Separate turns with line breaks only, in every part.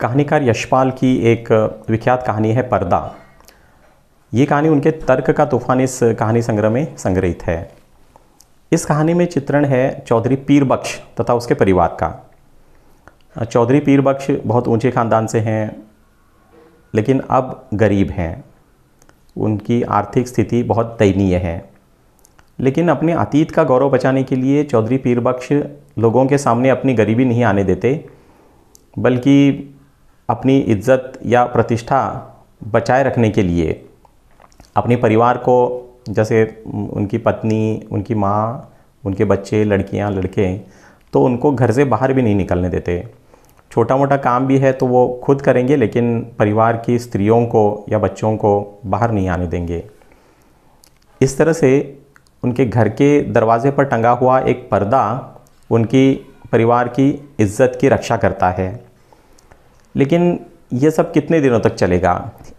कहानीकार यशपाल की एक विख्यात कहानी है पर्दा ये कहानी उनके तर्क का तूफान इस कहानी संग्रह में संग्रहित है इस कहानी में चित्रण है चौधरी पीरबख्श तथा उसके परिवार का चौधरी पीरबख्श बहुत ऊंचे खानदान से हैं लेकिन अब गरीब हैं उनकी आर्थिक स्थिति बहुत दयनीय है लेकिन अपने अतीत का गौरव बचाने के लिए चौधरी पीरबख्श लोगों के सामने अपनी गरीबी नहीं आने देते बल्कि अपनी इज्जत या प्रतिष्ठा बचाए रखने के लिए अपने परिवार को जैसे उनकी पत्नी उनकी माँ उनके बच्चे लड़कियाँ लड़के तो उनको घर से बाहर भी नहीं निकलने देते छोटा मोटा काम भी है तो वो खुद करेंगे लेकिन परिवार की स्त्रियों को या बच्चों को बाहर नहीं आने देंगे इस तरह से उनके घर के दरवाजे पर टंगा हुआ एक पर्दा उनकी परिवार की इज्जत की रक्षा करता है लेकिन ये सब कितने दिनों तक चलेगा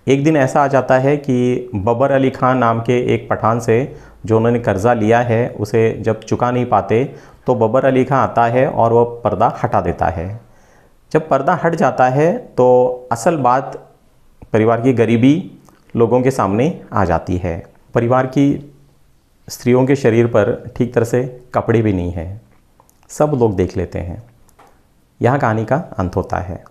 एक दिन ऐसा आ जाता है कि बबर अली खान नाम के एक पठान से जो उन्होंने कर्ज़ा लिया है उसे जब चुका नहीं पाते तो बबर अली खान आता है और वह पर्दा हटा देता है जब पर्दा हट जाता है तो असल बात परिवार की गरीबी लोगों के सामने आ जाती है परिवार की स्त्रियों के शरीर पर ठीक तरह से कपड़े भी नहीं हैं सब लोग देख लेते हैं यह कहानी का अंत होता है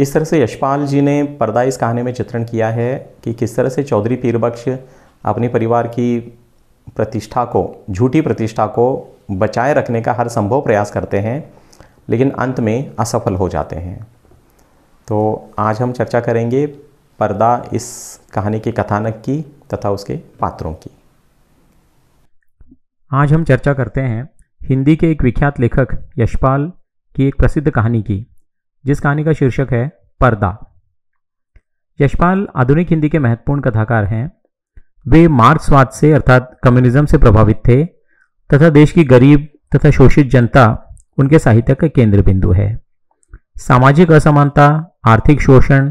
इस तरह से यशपाल जी ने पर्दा इस कहानी में चित्रण किया है कि किस तरह से चौधरी पीरबख्श अपने परिवार की प्रतिष्ठा को झूठी प्रतिष्ठा को बचाए रखने का हर संभव प्रयास करते हैं लेकिन अंत में असफल हो जाते हैं तो आज हम चर्चा करेंगे पर्दा इस कहानी के कथानक की तथा उसके पात्रों की आज हम चर्चा करते हैं हिंदी के एक विख्यात लेखक यशपाल की एक प्रसिद्ध कहानी की जिस कहानी का शीर्षक है पर्दा यशपाल आधुनिक हिंदी के महत्वपूर्ण कथाकार हैं वे मार्क्सवाद से अर्थात कम्युनिज्म से प्रभावित थे तथा देश की गरीब तथा शोषित जनता उनके साहित्य का केंद्र बिंदु है सामाजिक असमानता आर्थिक शोषण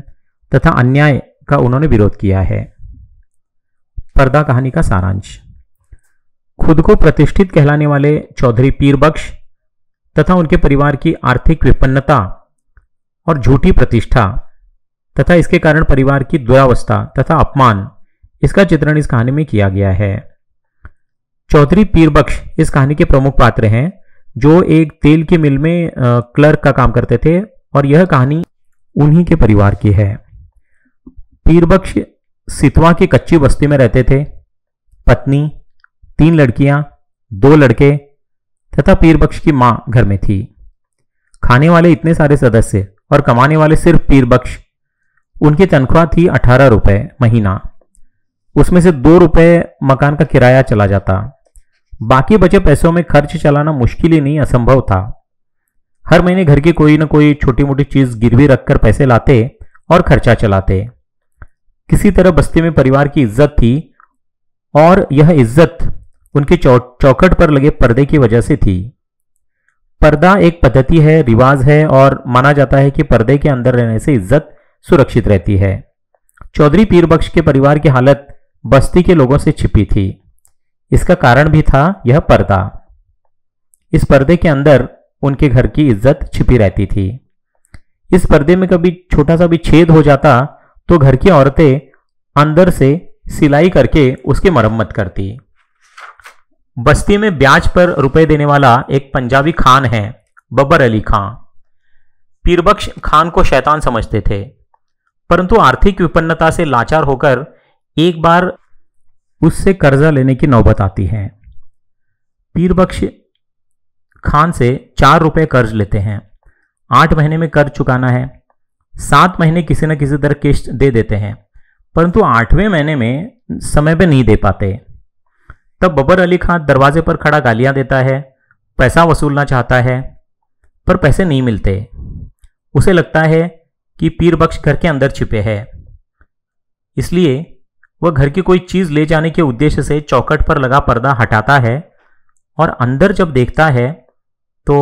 तथा अन्याय का उन्होंने विरोध किया है पर्दा कहानी का सारांश खुद को प्रतिष्ठित कहलाने वाले चौधरी पीरबख्श तथा उनके परिवार की आर्थिक विपन्नता और झूठी प्रतिष्ठा तथा इसके कारण परिवार की दुरावस्था तथा अपमान इसका चित्रण इस कहानी में किया गया है चौधरी पीरबख्श इस कहानी के प्रमुख पात्र हैं जो एक तेल की मिल में क्लर्क का काम करते थे और यह कहानी उन्हीं के परिवार की है पीरबख्श सितवा की कच्ची बस्ती में रहते थे पत्नी तीन लड़कियां दो लड़के तथा पीरबख्श की मां घर में थी खाने वाले इतने सारे सदस्य और कमाने वाले सिर्फ पीरबख्श उनकी तनख्वाह थी अठारह रुपए महीना उसमें से दो रुपये मकान का किराया चला जाता बाकी बचे पैसों में खर्च चलाना मुश्किल ही नहीं असंभव था हर महीने घर की कोई ना कोई छोटी मोटी चीज़ गिरवी रखकर पैसे लाते और खर्चा चलाते किसी तरह बस्ती में परिवार की इज्जत थी और यह इज्जत उनके चौ चौकट पर लगे पर्दे की वजह से थी पर्दा एक पद्धति है रिवाज है और माना जाता है कि पर्दे के अंदर रहने से इज्जत सुरक्षित रहती है चौधरी पीरबख्श के परिवार की हालत बस्ती के लोगों से छिपी थी इसका कारण भी था यह पर्दा इस पर्दे के अंदर उनके घर की इज्जत छिपी रहती थी इस पर्दे में कभी छोटा सा भी छेद हो जाता तो घर की औरतें अंदर से सिलाई करके उसकी मरम्मत करती बस्ती में ब्याज पर रुपए देने वाला एक पंजाबी खान है बबर अली खान पीरबख्श खान को शैतान समझते थे परंतु आर्थिक विपन्नता से लाचार होकर एक बार उससे कर्जा लेने की नौबत आती है पीरबख्श खान से चार रुपये कर्ज लेते हैं आठ महीने में कर्ज चुकाना है सात महीने किसी न किसी तरह किस्त दे देते हैं परंतु आठवें महीने में समय पर नहीं दे पाते तब बबर अली खान दरवाजे पर खड़ा गालियां देता है पैसा वसूलना चाहता है पर पैसे नहीं मिलते उसे लगता है कि पीर बख्श घर के अंदर छिपे है इसलिए वह घर की कोई चीज़ ले जाने के उद्देश्य से चौकट पर लगा पर्दा हटाता है और अंदर जब देखता है तो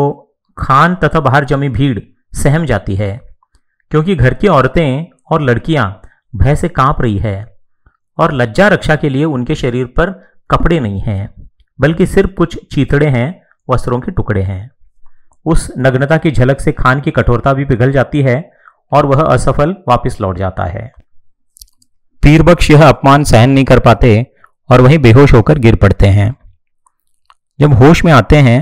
खान तथा बाहर जमी भीड़ सहम जाती है क्योंकि घर की औरतें और लड़कियां भय से कांप रही है और लज्जा रक्षा के लिए उनके शरीर पर कपड़े नहीं हैं बल्कि सिर्फ कुछ चीतड़े हैं वस्त्रों के टुकड़े हैं उस नग्नता की झलक से खान की कठोरता भी पिघल जाती है और वह असफल वापस लौट जाता है पीरबख्श यह अपमान सहन नहीं कर पाते और वहीं बेहोश होकर गिर पड़ते हैं जब होश में आते हैं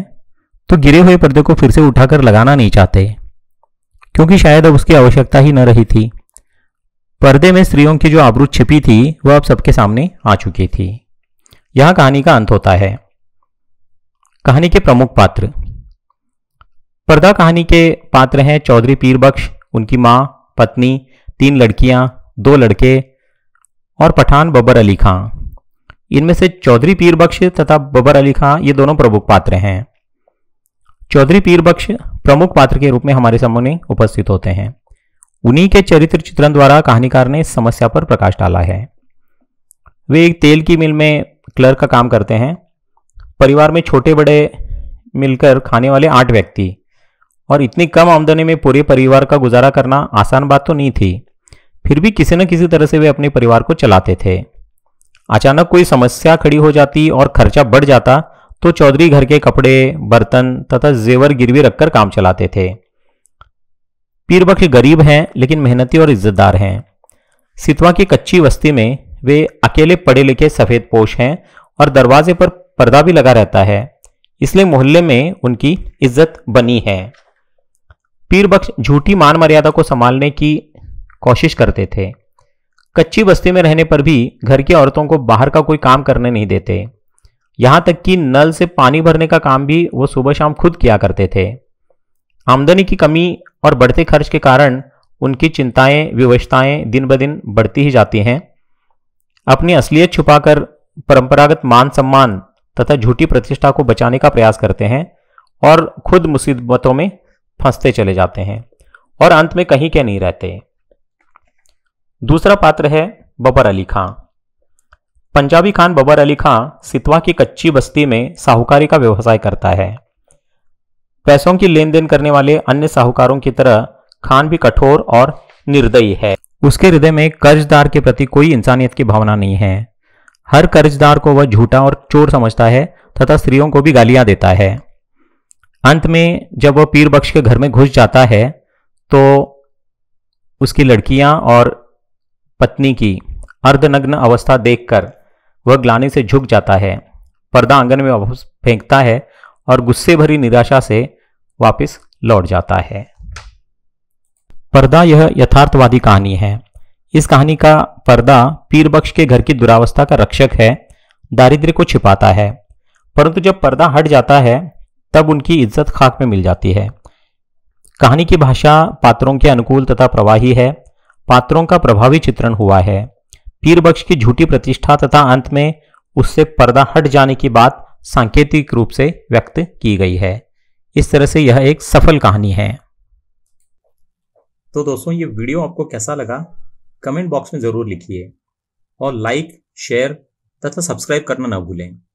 तो गिरे हुए पर्दे को फिर से उठाकर लगाना नहीं चाहते क्योंकि शायद अब उसकी आवश्यकता ही न रही थी पर्दे में स्त्रियों की जो आबरू छिपी थी वह अब सबके सामने आ चुकी थी यहां कहानी का अंत होता है कहानी के प्रमुख पात्र पर्दा कहानी के पात्र हैं चौधरी पीरबख्श उनकी मां पत्नी तीन लड़कियां दो लड़के और पठान बबर अली खां इनमें से चौधरी पीरबख्श तथा बबर अली खां ये दोनों प्रमुख पात्र हैं चौधरी पीरबख्श प्रमुख पात्र के रूप में हमारे सामने उपस्थित होते हैं उन्हीं के चरित्र चित्रण द्वारा कहानीकार ने इस समस्या पर प्रकाश डाला है वे एक तेल की मिल में क्लर्क का काम करते हैं परिवार में छोटे बड़े मिलकर खाने वाले आठ व्यक्ति और इतनी कम आमदनी में पूरे परिवार का गुजारा करना आसान बात तो नहीं थी फिर भी किसी न किसी तरह से वे अपने परिवार को चलाते थे अचानक कोई समस्या खड़ी हो जाती और खर्चा बढ़ जाता तो चौधरी घर के कपड़े बर्तन तथा जेवर गिरवी रखकर काम चलाते थे पीरबख्श गरीब हैं लेकिन मेहनती और इज्जतदार हैं सितवा की कच्ची बस्ती में वे अकेले पढ़े लिखे सफ़ेद पोश हैं और दरवाजे पर पर्दा भी लगा रहता है इसलिए मोहल्ले में उनकी इज्जत बनी है पीर बख्श झूठी मान मर्यादा को संभालने की कोशिश करते थे कच्ची बस्ती में रहने पर भी घर की औरतों को बाहर का कोई काम करने नहीं देते यहाँ तक कि नल से पानी भरने का काम भी वो सुबह शाम खुद किया करते थे आमदनी की कमी और बढ़ते खर्च के कारण उनकी चिंताएं विवशताएं दिन ब दिन बढ़ती ही जाती हैं अपनी असलियत छुपाकर परंपरागत मान सम्मान तथा झूठी प्रतिष्ठा को बचाने का प्रयास करते हैं और खुद मुसीबतों में फंसते चले जाते हैं और अंत में कहीं के नहीं रहते दूसरा पात्र है बबर अली खां पंजाबी खान बबर अली खां सितवा की कच्ची बस्ती में साहूकारी का व्यवसाय करता है पैसों की लेन देन करने वाले अन्य साहूकारों की तरह खान भी कठोर और निर्दयी है उसके हृदय में कर्जदार के प्रति कोई इंसानियत की भावना नहीं है हर कर्जदार को वह झूठा और चोर समझता है तथा स्त्रियों को भी गालियां देता है अंत में जब वह पीर बख्श के घर में घुस जाता है तो उसकी लड़कियां और पत्नी की अर्धनग्न अवस्था देखकर वह ग्लानी से झुक जाता है पर्दा आंगन में वापस फेंकता है और गुस्से भरी निराशा से वापस लौट जाता है पर्दा यह यथार्थवादी कहानी है इस कहानी का पर्दा पीरबख्श के घर की दुरावस्था का रक्षक है दारिद्र्य को छिपाता है परंतु जब पर्दा हट जाता है तब उनकी इज्जत खाक में मिल जाती है कहानी की भाषा पात्रों के अनुकूल तथा प्रवाही है पात्रों का प्रभावी चित्रण हुआ है पीरबख्श की झूठी प्रतिष्ठा तथा अंत में उससे पर्दा हट जाने की बात सांकेतिक रूप से व्यक्त की गई है इस तरह से यह एक सफल कहानी है तो दोस्तों ये वीडियो आपको कैसा लगा कमेंट बॉक्स में ज़रूर लिखिए और लाइक शेयर तथा सब्सक्राइब करना ना भूलें